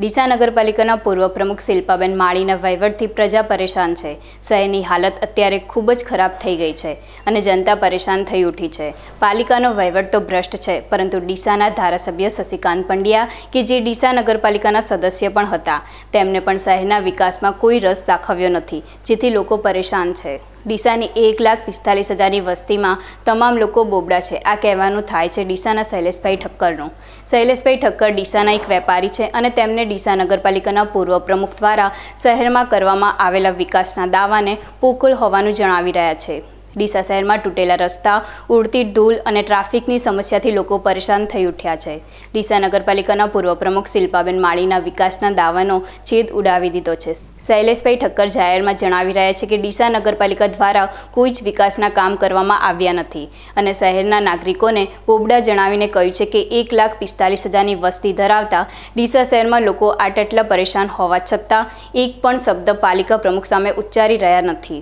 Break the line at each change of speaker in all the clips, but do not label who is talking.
ડીસા નગરપાલિકાના પૂર્વ પ્રમુખ શિલ્પાબેન માળીના વહીવટથી પ્રજા પરેશાન છે શહેરની હાલત અત્યારે ખૂબ જ ખરાબ થઈ ગઈ છે અને જનતા પરેશાન થઈ ઉઠી છે પાલિકાનો વહીવટ તો ભ્રષ્ટ છે પરંતુ ડીસાના ધારાસભ્ય શશિકાંત પંડ્યા કે જે ડીસા નગરપાલિકાના સદસ્ય પણ હતા તેમને પણ શહેરના વિકાસમાં કોઈ રસ દાખવ્યો નથી જેથી લોકો પરેશાન છે ડીસાની એક લાખ પિસ્તાલીસ હજારની વસ્તીમાં તમામ લોકો બોબડા છે આ કહેવાનું થાય છે ડીસાના શૈલેષભાઈ ઠક્કરનું શૈલેષભાઈ ઠક્કર ડીસાના એક વેપારી છે અને તેમને ડીસા નગરપાલિકાના પૂર્વ પ્રમુખ દ્વારા શહેરમાં કરવામાં આવેલા વિકાસના દાવાને પોકુલ હોવાનું જણાવી રહ્યા છે ડીસા શહેરમાં તૂટેલા રસ્તા ઉડતી ધૂલ અને ટ્રાફિકની સમસ્યાથી લોકો પરેશાન થઈ ઉઠ્યા છે ડીસા નગરપાલિકાના પૂર્વ પ્રમુખ શિલ્પાબેન માળીના વિકાસના દાવાનો છેદ ઉડાવી દીધો છે શૈલેષભાઈ ઠક્કર જાહેરમાં જણાવી રહ્યા છે કે ડીસા નગરપાલિકા દ્વારા કોઈ જ વિકાસના કામ કરવામાં આવ્યા નથી અને શહેરના નાગરિકોને બોબડા જણાવીને કહ્યું છે કે એક લાખ પિસ્તાલીસ હજારની વસ્તી ધરાવતા ડીસા શહેરમાં લોકો આટલા પરેશાન હોવા છતાં એક પણ શબ્દ પાલિકા પ્રમુખ સામે ઉચ્ચારી રહ્યા નથી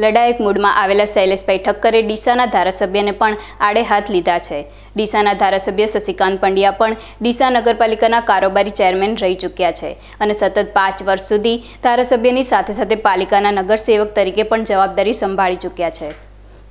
લડાયક મૂડમાં આવેલા શૈલેષભાઈ ઠક્કરે ડીસાના ધારાસભ્યને પણ આડે હાથ લીધા છે ડીસાના ધારાસભ્ય શશિકાંત પંડ્યા પણ ડીસા નગરપાલિકાના કારોબારી ચેરમેન રહી ચૂક્યા છે અને સતત પાંચ વર્ષ સુધી ધારાસભ્યની સાથે સાથે પાલિકાના નગરસેવક તરીકે પણ જવાબદારી સંભાળી ચૂક્યા છે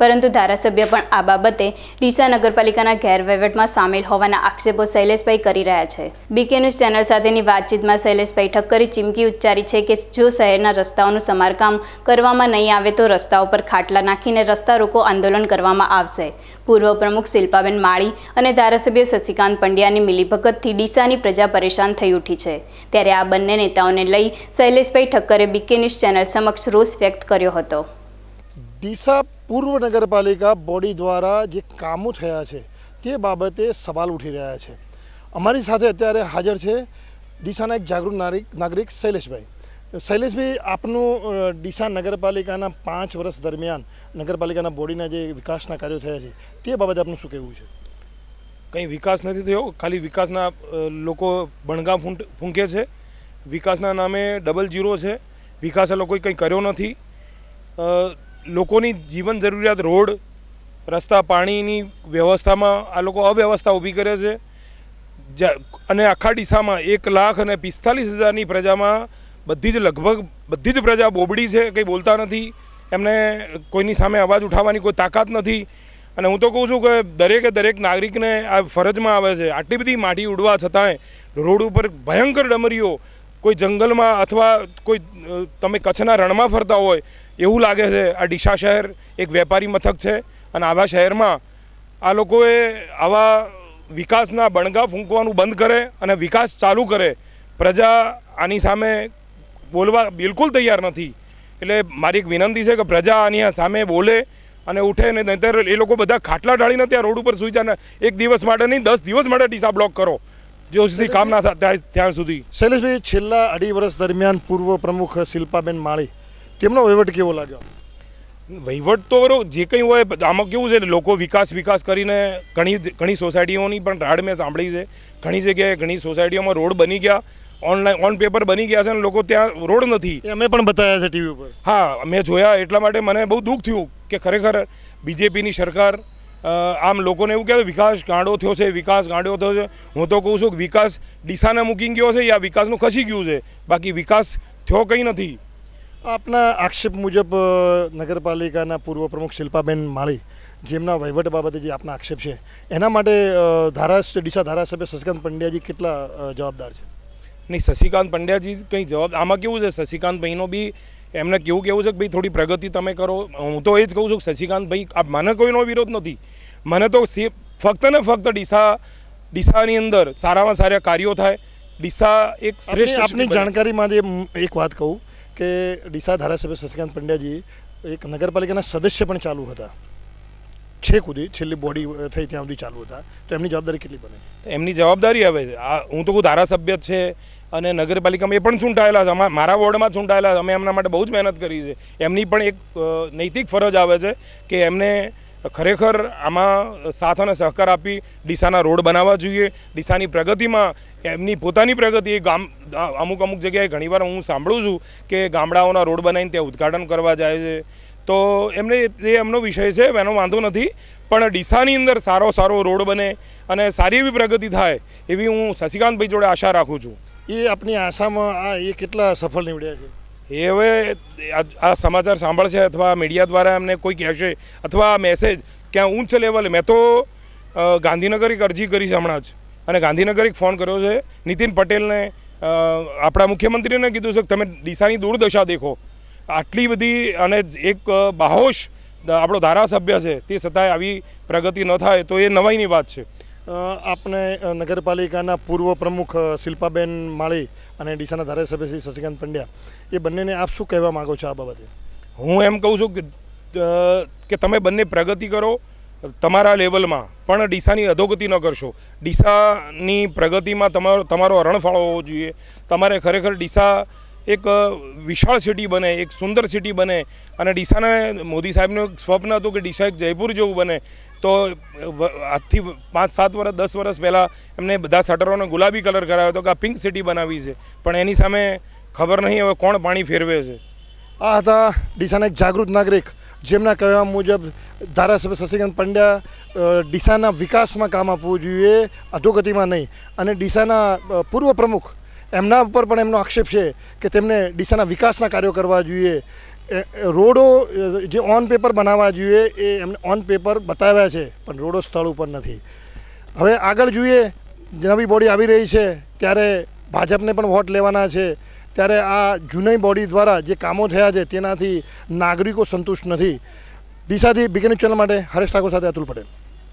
પરંતુ ધારાસભ્ય પણ આ બાબતે ડીસા નગરપાલિકાના ગેરવહીવટમાં સામેલ હોવાના આક્ષેપો શૈલેષભાઈ કરી રહ્યા છે બીકે ન્યૂઝ ચેનલ સાથેની વાતચીતમાં શૈલેષભાઈ ઠક્કરી ચીમકી ઉચ્ચારી છે કે જો શહેરના રસ્તાઓનું સમારકામ કરવામાં નહીં આવે તો રસ્તાઓ પર ખાટલા નાખીને રસ્તા રોકો આંદોલન કરવામાં આવશે પૂર્વ પ્રમુખ શિલ્પાબેન માળી અને ધારાસભ્ય શશિકાંત પંડ્યાની મિલીભગતથી ડીસાની પ્રજા પરેશાન થઈ ઉઠી છે ત્યારે આ બંને નેતાઓને લઈ શૈલેષભાઈ ઠક્કરે બીકે ન્યૂઝ ચેનલ સમક્ષ રોષ વ્યક્ત કર્યો હતો
ડીસા પૂર્વ નગરપાલિકા બોડી દ્વારા જે કામો થયા છે તે બાબતે સવાલ ઉઠી રહ્યા છે અમારી સાથે અત્યારે હાજર છે ડીસાના એક જાગૃત નાગરિક નાગરિક શૈલેષભાઈ શૈલેષભાઈ આપનું ડીસા નગરપાલિકાના પાંચ વર્ષ દરમિયાન નગરપાલિકાના બોડીના જે વિકાસના કાર્યો થયા છે તે બાબતે આપનું શું કહેવું છે
કંઈ વિકાસ નથી થયો ખાલી વિકાસના લોકો બણગા ફૂંકે છે વિકાસના નામે ડબલ જીરો છે વિકાસ એ લોકોએ કંઈ કર્યો નથી લોકોની જીવન જરૂરિયાત રોડ રસ્તા પાણીની વ્યવસ્થામાં આ લોકો અવ્યવસ્થા ઊભી કરે છે અને આખા ડીસામાં એક લાખ અને પિસ્તાલીસ હજારની પ્રજામાં બધી જ લગભગ બધી જ પ્રજા બોબડી છે કંઈ બોલતા નથી એમને કોઈની સામે અવાજ ઉઠાવવાની કોઈ તાકાત નથી અને હું તો કહું છું કે દરેકે દરેક નાગરિકને આ ફરજમાં આવે છે આટલી બધી માટી ઉડવા છતાંય રોડ ઉપર ભયંકર ડમરીઓ કોઈ જંગલમાં અથવા કોઈ તમે કચ્છના રણમાં ફરતા હોય એવું લાગે છે આ ડીસા શહેર એક વેપારી મથક છે અને આવા શહેરમાં આ લોકોએ આવા વિકાસના બણગા ફૂંકવાનું બંધ કરે અને વિકાસ ચાલુ કરે પ્રજા આની સામે બોલવા બિલકુલ તૈયાર નથી એટલે મારી એક વિનંતી છે કે પ્રજા આની સામે બોલે અને ઉઠે ને નહીંતર એ લોકો બધા ખાટલા ઢાળીને ત્યાં રોડ ઉપર સુઈ જાય એક દિવસ માટે નહીં દસ દિવસ માટે ડીસા બ્લોક કરો જો સુધી કામ ના થાય ત્યાં સુધી
શૈલેષભાઈ છેલ્લા અઢી વર્ષ દરમિયાન પૂર્વ પ્રમુખ શિલ્પાબેન માળી તેમનો વહીવટ કેવો લાગ્યો
વહીવટ તો બરો જે કંઈ હોય આમાં કેવું છે લોકો વિકાસ વિકાસ કરીને ઘણી ઘણી સોસાયટીઓની પણ રાડ મેં સાંભળી છે ઘણી જગ્યાએ ઘણી સોસાયટીઓમાં રોડ બની ગયા ઓનલાઈન ઓન પેપર બની ગયા છે અને લોકો ત્યાં રોડ નથી અમે પણ બતાવ્યા છે ટીવી ઉપર હા મેં જોયા એટલા માટે મને બહુ દુઃખ થયું કે ખરેખર બીજેપીની સરકાર આમ લોકોને એવું કહેવાય વિકાસ ગાંડો થયો છે વિકાસ ગાંડો થયો છે હું તો કહું છું કે વિકાસ દિશાને મૂકી ગયો છે યા વિકાસનું ખસી ગયું છે બાકી વિકાસ થયો કંઈ નથી
આપના આક્ષેપ મુજબ નગરપાલિકાના પૂર્વ પ્રમુખ શિલ્પાબેન માળી જેમના વહીવટ બાબતે જે આપના આક્ષેપ છે એના માટે ધારાસભ્ય ડીસા ધારાસભ્ય શશિકાંત પંડ્યાજી કેટલા જવાબદાર છે
નહીં શશિકાંત પંડ્યાજી કંઈ જવાબ આમાં કેવું છે શશિકાંત ભાઈનો બી એમને કેવું કેવું છે કે ભાઈ થોડી પ્રગતિ તમે કરો હું તો એ જ કહું છું કે શશિકાંતભાઈ આ મને કોઈનો વિરોધ નથી મને તો ફક્ત ને ફક્ત ડીસા ડીસાની અંદર સારામાં સારા કાર્યો થાય ડીસા એક શ્રેષ્ઠ આપની
જાણકારીમાં એક વાત કહું કે ડીસા ધારાસભ્ય શશિકાંત પંડ્યાજી એક નગરપાલિકાના સદસ્ય પણ ચાલુ હતા છેક સુધી છેલ્લી બોડી થઈ ત્યાં સુધી ચાલુ
હતા તો એમની જવાબદારી કેટલી બને એમની જવાબદારી હવે આ હું તો ધારાસભ્ય છે અને નગરપાલિકામાં એ પણ ચૂંટાયેલા છે મારા વોર્ડમાં ચૂંટાયેલા છે અમે એમના માટે બહુ જ મહેનત કરી છે એમની પણ એક નૈતિક ફરજ આવે છે કે એમને ખરેખર આમાં સાથ અને સહકાર આપી ડીસાના રોડ બનાવવા જોઈએ ડીસાની પ્રગતિમાં એમની પોતાની પ્રગતિ ગામ અમુક અમુક જગ્યાએ ઘણીવાર હું સાંભળું છું કે ગામડાઓના રોડ બનાવીને ત્યાં ઉદ્ઘાટન કરવા જાય છે તો એમને એ એમનો વિષય છે એનો વાંધો નથી પણ ડીસાની અંદર સારો સારો રોડ બને અને સારી એવી પ્રગતિ થાય એવી હું શશિકાંતભાઈ જોડે આશા રાખું છું
એ આપની આશામાં આ એ કેટલા સફળ નીવડ્યા
છે એ હવે આ સમાચાર સાંભળશે અથવા મીડિયા દ્વારા એમને કોઈ કહેશે અથવા મેસેજ ક્યાં ઉચ્ચ લેવલે મેં તો ગાંધીનગર એક અરજી કરી છે હમણાં જ અને ગાંધીનગર એક ફોન કર્યો છે નીતિન પટેલને આપણા મુખ્યમંત્રીને કીધું છે કે તમે દિશાની દુર્દશા દેખો આટલી બધી અને એક બાહોશ આપણો ધારાસભ્ય છે તે છતાંય આવી પ્રગતિ ન થાય તો એ નવાઈની વાત છે
આપણે નગરપાલિકાના પૂર્વ પ્રમુખ શિલ્પાબેન માળી અને ડીસાના ધારાસભ્ય શ્રી શશિકાંત પંડ્યા એ બંનેને આપ શું કહેવા માગો છો આ બાબતે
હું એમ કહું છું કે તમે બંને પ્રગતિ કરો તમારા લેવલમાં પણ ડીસાની અધોગતિ ન કરશો ડીસાની પ્રગતિમાં તમારો તમારો હરણ હોવો જોઈએ તમારે ખરેખર ડીસા એક વિશાળ સિટી બને એક સુંદર સિટી બને અને ડીસાને મોદી સાહેબનું એક સ્વપ્ન હતું કે ડીસા એક જયપુર જેવું બને તો આજથી પાંચ સાત વર્ષ દસ વર્ષ પહેલાં એમને બધા શટરોનો ગુલાબી કલર કરાવ્યો હતો કે આ પિંક સિટી બનાવી છે પણ એની સામે ખબર નહીં હવે કોણ પાણી ફેરવે છે
આ હતા ડીસાના એક જાગૃત નાગરિક જેમના કહેવા મુજબ ધારાસભ્ય શશિકાંત પંડ્યા ડીસાના વિકાસમાં કામ આપવું જોઈએ અધોગતિમાં નહીં અને ડીસાના પૂર્વ પ્રમુખ એમના ઉપર પણ એમનો આક્ષેપ છે કે તેમને ડીસાના વિકાસના કાર્યો કરવા જોઈએ રોડો જે ઓન પેપર બનાવવા જોઈએ એ એમને ઓન પેપર બતાવ્યા છે પણ રોડો સ્થળ ઉપર નથી હવે આગળ જોઈએ નવી બોડી આવી રહી છે ત્યારે ભાજપને પણ વોટ લેવાના છે ત્યારે આ જૂની બોડી દ્વારા જે કામો થયા છે તેનાથી નાગરિકો સંતુષ્ટ નથી દિશાથી બિગેન ચેનલ માટે હરેશ ઠાકોર સાથે અતુલ પટેલ